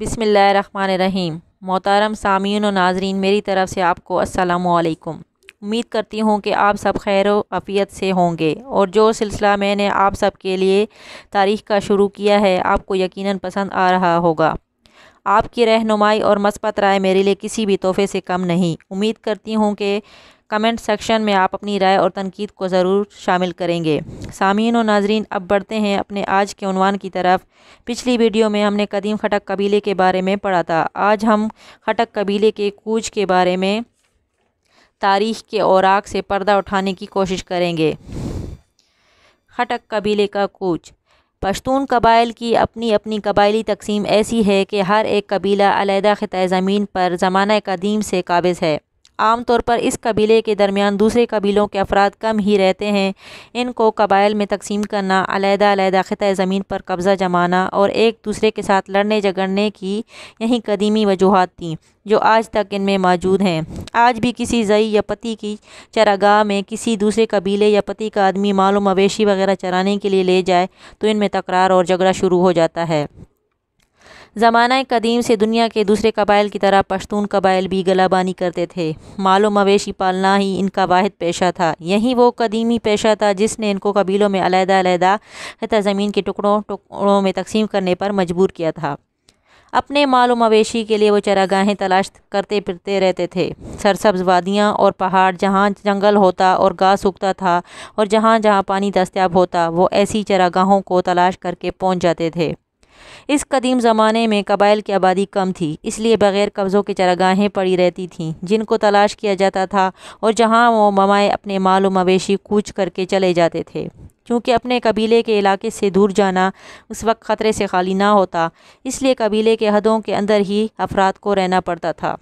बिसमीम मोहतरम सामीन और नाजरीन मेरी तरफ़ से आपको असलकुम उम्मीद करती हूँ कि आप सब खैर अफ़ियत से होंगे और जो सिलसिला मैंने आप सब के लिए तारीख़ का शुरू किया है आपको यकीनन पसंद आ रहा होगा आपकी रहनुमाई और मस्बत राय मेरे लिए किसी भी तोहफे से कम नहीं उम्मीद करती हूँ कि कमेंट सेक्शन में आप अपनी राय और तनकीद को ज़रूर शामिल करेंगे सामीन और नाजरीन अब बढ़ते हैं अपने आज के अनवान की तरफ पिछली वीडियो में हमने कदीम खटक कबीले के बारे में पढ़ा था आज हम खटक कबीले के कूच के बारे में तारीख के औराक से पर्दा उठाने की कोशिश करेंगे खटक कबीले का कूच पश्तून कबाइल की अपनी अपनी कबायली तकसीम ऐसी है कि हर एक कबीला अलहदा ख़त ज़मीन पर ज़माना कदीम से काबज़ है आम तौर पर इस कबीले के दरमियान दूसरे कबीलों के अफराद कम ही रहते हैं इनको कबाइल में तकसीम करना अलहदादा ख़त ज़मीन पर कब्ज़ा जमाना और एक दूसरे के साथ लड़ने झगड़ने की यही कदीमी वजूहत थी जो आज तक इनमें मौजूद हैं आज भी किसी जई या पति की चरागाह में किसी दूसरे कबीले या पति का आदमी मालूम मवेशी वगैरह चराने के लिए ले जाए तो इनमें तकरार और झगड़ा शुरू हो जाता है ज़माना कदीम से दुनिया के दूसरे कबाइल की तरह पश्तून कबाइल भी गलाबानी करते थे मालो मवेशी पालना ही इनका वाद पेशा था यही वो कदीमी पेशा था जिसने इनको कबीलों में अलहदादा खत ज़मीन के टुकड़ों टुकड़ों में तकसीम करने पर मजबूर किया था अपने माल मवेशी के लिए वो चरागाहें तलाश करते फिरते रहते थे सरसब्ज वादियाँ और पहाड़ जहाँ जंगल होता और घास उगता था और जहाँ जहाँ पानी दस्तियाब होता वो ऐसी चरागाहों को तलाश करके पहुँच जाते थे इस कदीम ज़माने में कबाइल की आबादी कम थी इसलिए बग़ैर कब्ज़ों की चरागाहें पड़ी रहती थीं जिनको तलाश किया जाता था और जहाँ वो ममाए अपने माल मवेशी कूच करके चले जाते थे क्योंकि अपने कबीले के इलाके से दूर जाना उस वक्त ख़तरे से खाली ना होता इसलिए कबीले के हदों के अंदर ही अफराद को रहना पड़ता था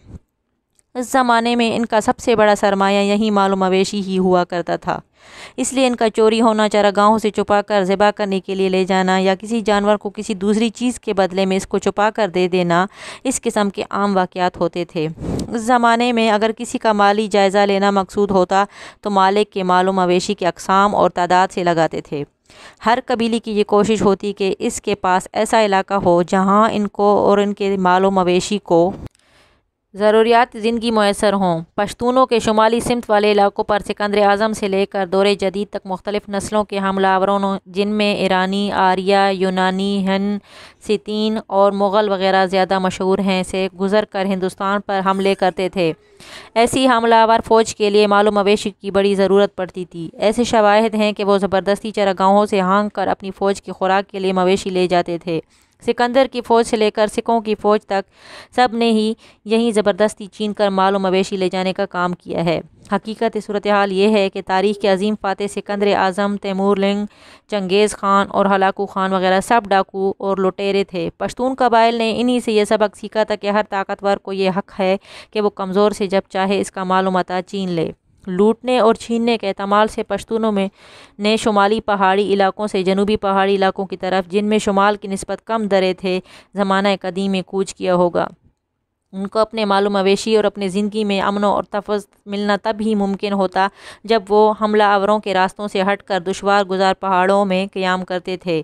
उस ज़माने में इनका सबसे बड़ा सरमाया यही माल मवेशी ही हुआ करता था इसलिए इनका चोरी होना गाँव से छुपा कर ज़िबा करने के लिए ले जाना या किसी जानवर को किसी दूसरी चीज़ के बदले में इसको छुपा कर दे देना इस किस्म के आम वाक़ात होते थे उस ज़माने में अगर किसी का माली जायज़ा लेना मकसूद होता तो मालिक के माल मवेशी के अकसाम और तादाद से लगाते थे हर कबीले की ये कोशिश होती कि इसके पास ऐसा इलाका हो जहाँ इनको और इनके मालूम मवेशी को ज़रूरियात ज़िंदगी मैसर हों पश्तूनों के शुमाली सिमत वाले इलाकों पर सिकंदर अज़म से लेकर दौरे जदीद तक मुख्तलिफ़ नस्लों के हमलावरों जिनमें ईरानी आर्या यूनानी हन सितीन और मुग़ल वगैरह ज़्यादा मशहूर हैं से गुज़र कर हिंदुस्तान पर हमले करते थे ऐसी हमलावर फ़ौज के लिए मालूम मवेशी की बड़ी ज़रूरत पड़ती थी ऐसे शवाहद हैं कि वो ज़बरदस्ती चरागाहों से हाँग कर अपनी फ़ौज की खुराक के लिए मवेशी ले जाते थे सिकंदर की फ़ौज से लेकर सिखों की फ़ौज तक सब ने ही यहीं ज़बरदस्ती चीन कर माल मवेशी ले जाने का काम किया है हकीकत सूरत हाल ये है कि तारीख़ के अजीम फ़ातह सिकंदर आज़म तैमूर लिंग चंगेज़ ख़ान और हलाकू ख़ान वगैरह सब डाकू और लुटेरे थे पश्तून कबाइल ने इन्हीं से यह सबक सीखा था कि हर ताकतवर को यह हक है कि वो कमज़ोर से जब चाहे इसका मालूमता चीन ले लूटने और छीनने के अहतमाल से पश्तूनों में ने शुमाली पहाड़ी इलाकों से जनूबी पहाड़ी इलाकों की तरफ जिनमें शुमाल की नस्बत कम दरे थे ज़माना कदीम में कूच किया होगा उनको अपने मालूम मवेशी और अपने ज़िंदगी में अमन और तफज मिलना तब ही मुमकिन होता जब वो हमला आवरों के रास्तों से हट कर दुशवार गुजार पहाड़ों में क़्याम करते थे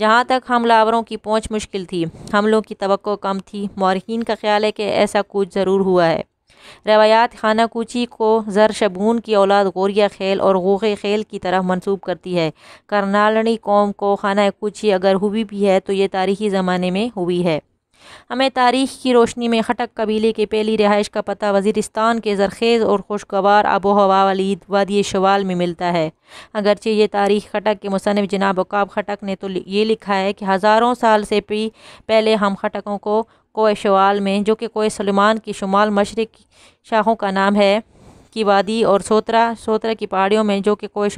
जहाँ तक हमला आवरों की पहुँच मुश्किल थी हमलों की तो कम थी मौरखीन का ख्याल है कि ऐसा कुछ ज़रूर हुआ है रवायात खाना कूची को जर शबून की औलाद गोरिया खेल और गोगे खेल की तरफ मंसूब करती है करनालनी कौम को खाना कूची अगर हुई भी है तो ये तारीखी ज़माने में हुई है हमें तारीख की रोशनी में खटक कबीले के पहली रिहाइश का पता वजीरिस्तान के जरखेज़ और खुशगवार आबो हवा वाली वादी शवाल में मिलता है अगरचे ये तारीख खटक के मुसनफ़ जनाब अकाब खटक ने तो ये लिखा है कि हज़ारों साल से भी पहले हम खटकों को कोए शवाल में जो कि कोय सलमान की शुमाल मशरक़ शाहों का नाम है की वादी और सोत्रा सोत्रा की पहाड़ियों में जो कि कोय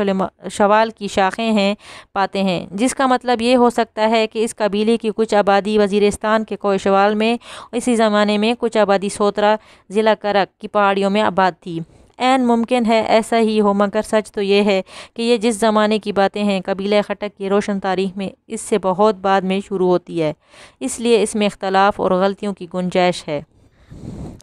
शवाल की शाखें हैं पाते हैं जिसका मतलब ये हो सकता है कि इस कबीले की कुछ आबादी वजीरस्तान के कोए शवाल में इसी ज़माने में कुछ आबादी सोत्रा ज़िला करक की पहाड़ियों में आबाद थी एन मुमकिन है ऐसा ही हो मगर सच तो ये है कि ये जिस ज़माने की बातें हैं कबीला खटक की रोशन तारीख में इससे बहुत बाद में शुरू होती है इसलिए इसमें इख्तलाफ और गलतियों की गुंजाइश है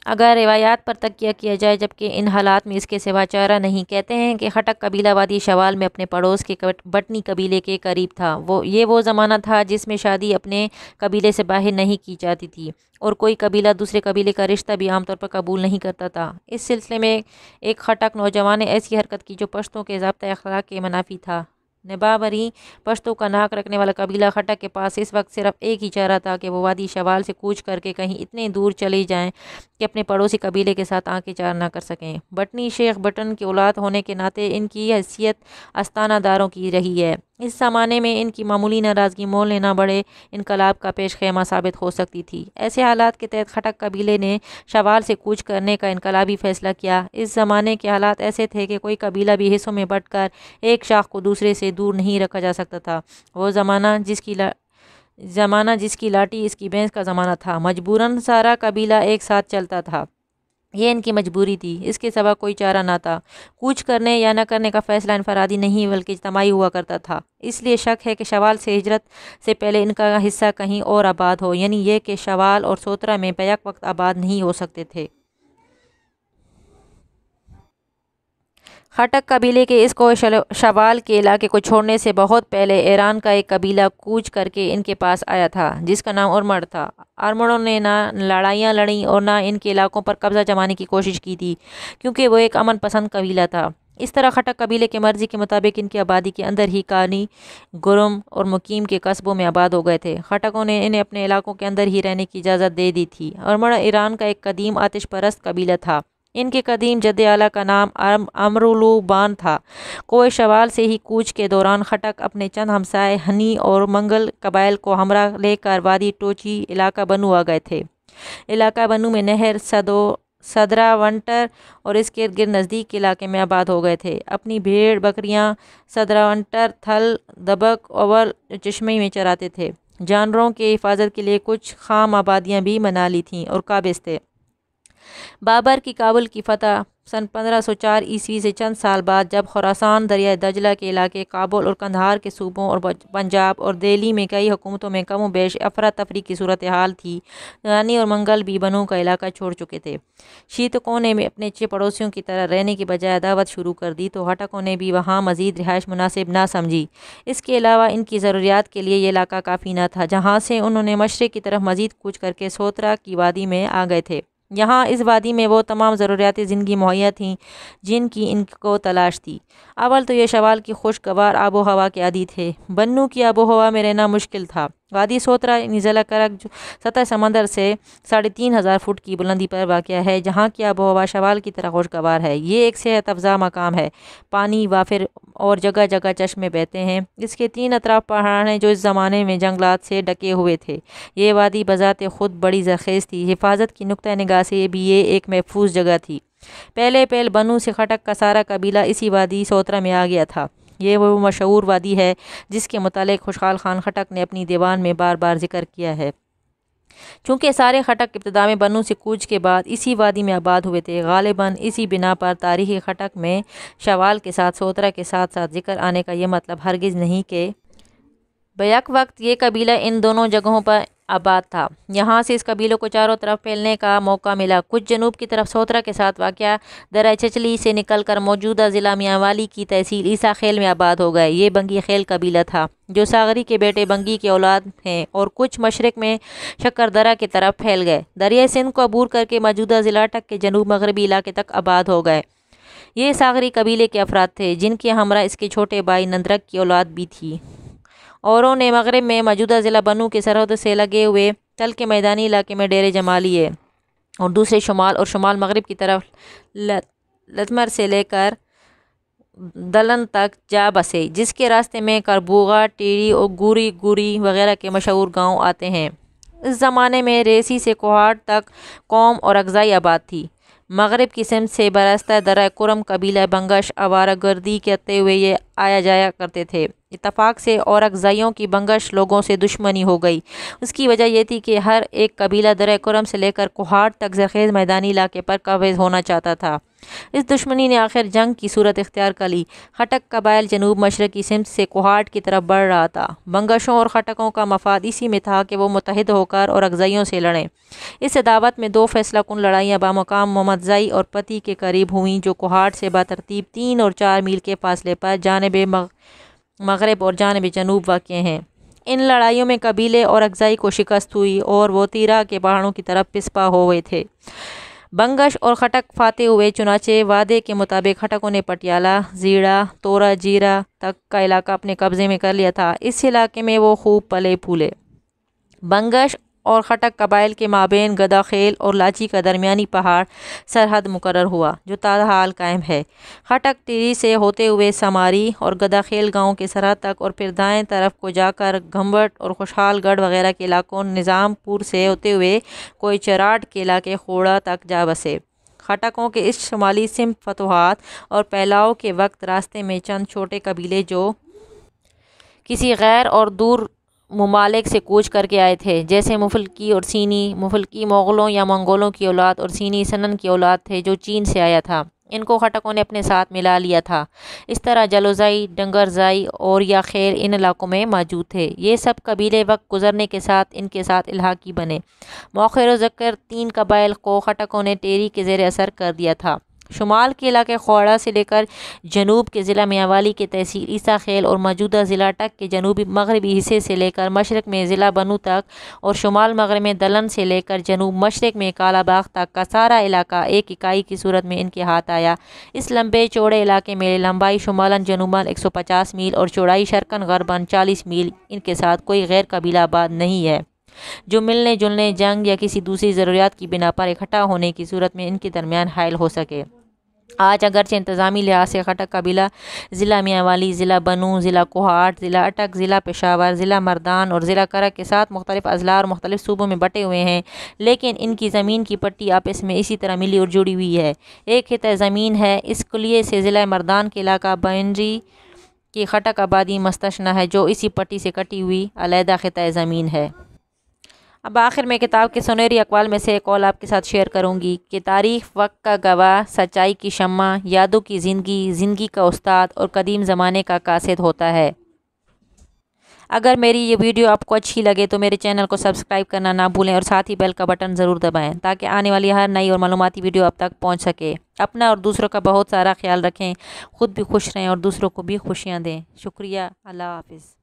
अगर रिवायात पर तकिया किया जाए जबकि इन हालात में इसके सिवा चारा नहीं कहते हैं कि हटक कबीला वादी शवाल में अपने पड़ोस के बटनी कबीले के करीब था वो ये वो ज़माना था जिसमें शादी अपने कबीले से बाहर नहीं की जाती थी और कोई कबीला दूसरे कबीले का रिश्ता भी आमतौर पर कबूल नहीं करता था इस सिलसिले में एक खटक नौजवान ने ऐसी हरकत की जो पश्तों के जबता अखलाक के मनाफी था नबाबरी पश्तों का नाक रखने वाला कबीला खटक के पास इस वक्त सिर्फ एक ही चारा था कि वो वादी शवाल से कूच करके कहीं इतने दूर चले जाएं कि अपने पड़ोसी कबीले के साथ आंखें चार ना कर सकें बटनी शेख बटन की औलाद होने के नाते इनकी हैसियत दारों की रही है इस ज़माने में इनकी मामूली नाराज़गी मोल लेना बड़े इनकलाब का पेश खेमा साबित हो सकती थी ऐसे हालात के तहत खटक कबीले ने शवाल से कूच करने का इनकलाबी फैसला किया इस ज़माने के हालात ऐसे थे कि कोई कबीला भी हिस्सों में बट कर एक शाख को दूसरे से दूर नहीं रखा जा सकता था वो ज़माना जिसकी ज़माना जिसकी लाठी इसकी भैंस का ज़माना था मजबूरन सारा कबीला एक साथ चलता था ये इनकी मजबूरी थी इसके सबा कोई चारा ना था कुछ करने या न करने का फ़ैसला इनफरादी नहीं बल्कि इजतमाही हुआ करता था इसलिए शक है कि शवाल से हजरत से पहले इनका हिस्सा कहीं और आबाद हो यानी यह कि शवाल और सोतरा में बैक वक्त आबाद नहीं हो सकते थे हटक कबीले के इस शवाल के इलाके को छोड़ने से बहुत पहले ईरान का एक कबीला कूच करके इनके पास आया था जिसका नाम उर्मड़ था अरमड़ों ने ना लड़ाइयाँ लड़ी और ना इनके इलाकों पर कब्ज़ा जमाने की कोशिश की थी क्योंकि वो एक अमन पसंद कबीला था इस तरह खटक कबीले के मर्ज़ी के मुताबिक इनकी आबादी के अंदर ही कानी गुरम और मुकीम के कस्बों में आबाद हो गए थे खटकों ने इन्हें अपने इलाकों के अंदर ही रहने की इजाज़त दे दी थी और ईरान का एक कदीम आतिश परस्त कबीला था इनके कदीम जद आला का नाम अमरुलूबान था कोई शवाल से ही कूच के दौरान खटक अपने चंद हमसाए हनी और मंगल कबाइल को हमरा लेकर वादी टोची इलाका बनू आ गए थे इलाका बनू में नहर सदो सदरा वंटर और इसके इर्द गिर्द नज़दीक के इलाके में आबाद हो गए थे अपनी भेड़ बकरियां सदरा वंटर थल दबक और चश्मे में चराते थे जानवरों के हिफाजत के लिए कुछ खाम आबादियाँ भी मना ली थीं और काबिज थे बाबर की काबुल की फतह सन 1504 ईस्वी से चंद साल बाद जब खुरासान दरिया दजला के इलाके काबुल और कंधार के सूबों और पंजाब और दिल्ली में कई हुकूमतों में कम बेश अफरा तफरी की सूरत हाल थी ईरानी और मंगल भी बनों का इलाका छोड़ चुके थे शीतकों ने अपने अच्छे पड़ोसियों की तरह रहने की बजाय दावत शुरू कर दी तो हटकों ने भी वहाँ मजीद रिहाइश मुनासिब ना समझी इसके अलावा इनकी ज़रूरियात के लिए ये इलाका काफ़ी ना था जहाँ से उन्होंने मशरक़ की तरफ मजीद कूच करके सोतरा की वादी में आ गए थे यहाँ इस वादी में वो तमाम ज़रूरियात ज़िंदगी मुहैया थीं जिनकी इनको तलाश थी अवल तो ये शवाल की खुशगवार आबो हवा के आदि थे बन्नू की आबो हवा में रहना मुश्किल था वादी सोतरा निज़ला ज़िला करक जो सतह समंदर से साढ़े तीन हज़ार फुट की बुलंदी पर वाक़ है जहाँ की आबो हवा शवाल की तरह खुशगवार है ये एक सेहत अफजा मकाम है पानी वाफिर और जगह जगह चश्मे बहते हैं इसके तीन अतराफ पहाड़ हैं जो इस ज़माने में जंगलात से डके हुए थे ये वादी बज़ात खुद बड़ी जरखेज़ थी हिफाजत की नुक़ नगाह से भी ये एक महफूज जगह थी पहले पहल बनू से खटक का सारा कबीला इसी वादी सोतरा में आ गया था ये वो मशहूर वादी है जिसके मतलब खुशहाल खान खटक ने अपनी दीवान में बार बार जिक्र किया है चूँकि सारे खटक इब्तदा में बनू से कूच के बाद इसी वादी में आबाद हुए थे गालिबा इसी बिना पर तारीखी खटक में शवाल के साथ सोतरा के साथ साथ जिक्र आने का ये मतलब हरगज़ नहीं कि बैक वक्त ये कबीला इन दोनों जगहों पर आबाद था यहाँ से इस कबीलों को चारों तरफ फैलने का मौका मिला कुछ जनूब की तरफ सोतरा के साथ वाक़ दरा चचली से कर मौजूदा ज़िला मियाँवाली की तहसील ईसा खेल में आबाद हो गए ये बंगी खेल कबीला था जो सागरी के बेटे बंगी के औलाद हैं और कुछ मशरक़ में शक्कर दरा की तरफ फैल गए दरिया सिंध को अबूर करके मौजूदा ज़िला टक के जनूब मगरबी इलाके तक आबाद हो गए ये सागरी कबीले के अफराद थे जिनके हमरा इसके छोटे भाई नंदरक की औलाद भी थी औरों ने मगरब में मौजूदा ज़िला बनू के सरहद से लगे हुए तल के मैदानी इलाके में डेरे जमा लिए और दूसरे शुमाल और शुमाल मगरब की तरफ लतमर से लेकर दलन तक जा बसे जिसके रास्ते में करबूगा टीरी और गुरी गुरी वगैरह के मशहूर गांव आते हैं इस ज़माने में रेसी से कोहाट तक कौम और अगजाई आबाद थी मगरब की सिम से बरस्ता दरा कुरम कबीला बंगश आवारा गर्दी करते हुए ये आया जाया करते थे इतफ़ाक़ से और अगजाइयों की बंगश लोगों से दुश्मनी हो गई उसकी वजह यह थी कि हर एक कबीला दर से लेकर कुहाट तक जखेज़ मैदानी इलाके पर कावेज़ होना चाहता था इस दुश्मनी ने आखिर जंग की सूरत इख्तियार कर ली खटक कबायल जनूब मशरकी सिमत से कुहाट की तरफ बढ़ रहा था बंगशों और खटकों का मफाद इसी में था कि वो मुतहद होकर और अगजाइयों से लड़ें इस अदावत में दो फैसला कन लड़ाइयाँ बामकाम जई और पति के करीब हुई जो कुहाट से बातरतीब तीन और चार मील के फासले पर जानब मगरब और जानब जनूब वाक़ हैं इन लड़ाइयों में कबीले और अगजाई को शिकस्त हुई और वो तीरा के पहाड़ों की तरफ पिसपा हो गए थे बंगश और खटक फाते हुए चुनाचे वादे के मुताबिक खटकों ने पटियाला जीड़ा तोरा जीरा तक का इलाका अपने कब्ज़े में कर लिया था इस इलाके में वो खूब पले फूले बंगश और खटक कबाइल के माबेन गदाखेल और लाची का दरमियानी पहाड़ सरहद मुकर हुआ जो ताल कायम है खटक टीरी से होते हुए समारी और गदाखेल गाँव के सरहद तक और फिर दाएँ तरफ को जाकर घम्बट और खुशहालगढ़ वगैरह के इलाकों निज़ामपुर से होते हुए कोई चराट के इलाके खोड़ा तक जा बसे खटकों के इस शुमाली सिम फतवाहत और फैलाव के वक्त रास्ते में चंद छोटे कबीले जो किसी गैर और दूर ममालिक से कूच करके आए थे जैसे मुफलकी और सीनी मुफलकी मोगलों या मंगोलों की औलाद और सीनी सनन की औलाद थे जो चीन से आया था इनको खटकों ने अपने साथ मिला लिया था इस तरह जलोजाई डंगरजाई और या खैर इन इलाकों में मौजूद थे ये सब कबीले वक्त गुजरने के साथ इनके साथ इलाकी बने मौखर ज़कर तीन कबाइल को खटकों ने टेरी के ज़ेर असर कर दिया था शुमाल के इलाके खौड़ा से लेकर जनूब के ज़िला मियावाली के तहसील ईसा खेल और मौजूदा ज़िला टक के जनूबी मगरबी हिस्से से लेकर मशरक में ज़िला बनू तक और शुमाल मगरब में दलन से लेकर जनूब मशरक में कालाबाग तक का सारा इलाका एक इकाई की सूरत में इनके हाथ आया इस लंबे चौड़े इलाके में लंबाई शुमालन जनूबन एक सौ पचास मील और चौड़ाई शरकन गरबन चालीस मील इनके साथ कोई गैर कबीला आबाद नहीं है जो मिलने जुलने जंग या किसी दूसरी ज़रूरियात की बिना पर इकट्ठा होने की सूरत में इनके दरमियान हायल हो सके आज अगरचे इंतज़ामी लिहाज से खटक कबीला ज़िला मियाँवाली ज़िला बनू ज़िला कोहाट ज़िला अटक ज़िला पेशावर ज़िला मर्दान और ज़िला करक के साथ मुख्तलिफ अजला और मुख्तलिफ सूबों में बटे हुए हैं लेकिन इनकी ज़मीन की पट्टी आपस में इसी तरह मिली और जुड़ी हुई है एक खत ज़मीन है इस कुलिए से ज़िला मर्दान के इलाका बनजी की खटक आबादी मस्तना है जो इसी पट्टी से कटी हुई अलहदा खत ज़मीन है अब आखिर में किताब के सुनहरी अकवाल में से एक कॉल आपके साथ शेयर करूँगी कि तारीख वक्त का गवाह सच्चाई की शम्मा यादों की ज़िंदगी ज़िंदगी का उस्ताद और कदीम ज़माने का कासिद होता है अगर मेरी ये वीडियो आपको अच्छी लगे तो मेरे चैनल को सब्सक्राइब करना ना भूलें और साथ ही बेल का बटन ज़रूर दबाएं ताकि आने वाली हर नई और मालूमती वीडियो आप तक पहुंच सके अपना और दूसरों का बहुत सारा ख्याल रखें खुद भी खुश रहें और दूसरों को भी खुशियाँ दें शुक्रिया अल्लाह हाफिज़